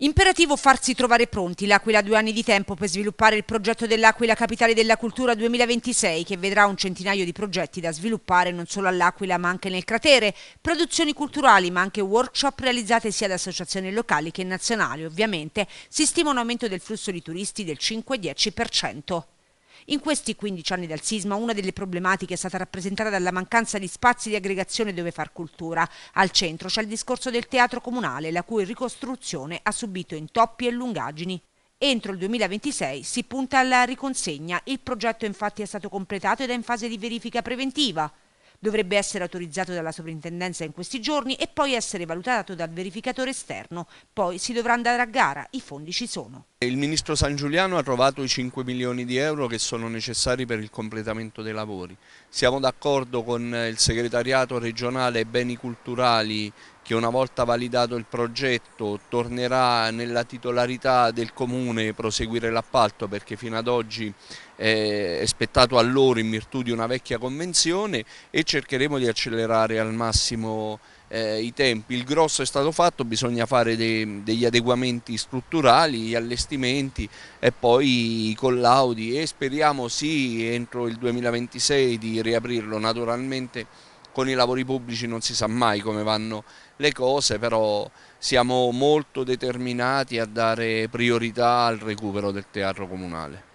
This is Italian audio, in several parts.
Imperativo farsi trovare pronti. L'Aquila ha due anni di tempo per sviluppare il progetto dell'Aquila Capitale della Cultura 2026 che vedrà un centinaio di progetti da sviluppare non solo all'Aquila ma anche nel cratere, produzioni culturali ma anche workshop realizzate sia da associazioni locali che nazionali. Ovviamente si stima un aumento del flusso di turisti del 5-10%. In questi 15 anni dal sisma una delle problematiche è stata rappresentata dalla mancanza di spazi di aggregazione dove far cultura. Al centro c'è il discorso del teatro comunale, la cui ricostruzione ha subito intoppi e lungaggini. Entro il 2026 si punta alla riconsegna. Il progetto infatti è stato completato ed è in fase di verifica preventiva. Dovrebbe essere autorizzato dalla sovrintendenza in questi giorni e poi essere valutato dal verificatore esterno. Poi si dovrà andare a gara, i fondi ci sono. Il ministro San Giuliano ha trovato i 5 milioni di euro che sono necessari per il completamento dei lavori. Siamo d'accordo con il segretariato regionale beni culturali che una volta validato il progetto tornerà nella titolarità del comune proseguire l'appalto perché fino ad oggi è spettato a loro in virtù di una vecchia convenzione e cercheremo di accelerare al massimo eh, i tempi. Il grosso è stato fatto, bisogna fare de degli adeguamenti strutturali, gli allestimenti e poi i collaudi e speriamo sì entro il 2026 di riaprirlo naturalmente con i lavori pubblici non si sa mai come vanno le cose, però siamo molto determinati a dare priorità al recupero del teatro comunale.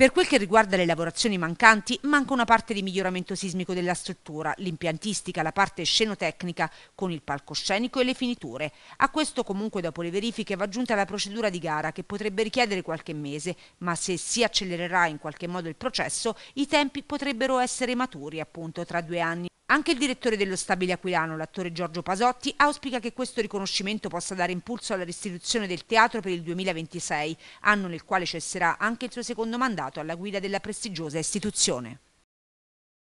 Per quel che riguarda le lavorazioni mancanti, manca una parte di miglioramento sismico della struttura, l'impiantistica, la parte scenotecnica, con il palcoscenico e le finiture. A questo comunque dopo le verifiche va aggiunta la procedura di gara che potrebbe richiedere qualche mese, ma se si accelererà in qualche modo il processo, i tempi potrebbero essere maturi appunto tra due anni. Anche il direttore dello stabile aquilano, l'attore Giorgio Pasotti, auspica che questo riconoscimento possa dare impulso alla restituzione del teatro per il 2026, anno nel quale cesserà anche il suo secondo mandato alla guida della prestigiosa istituzione.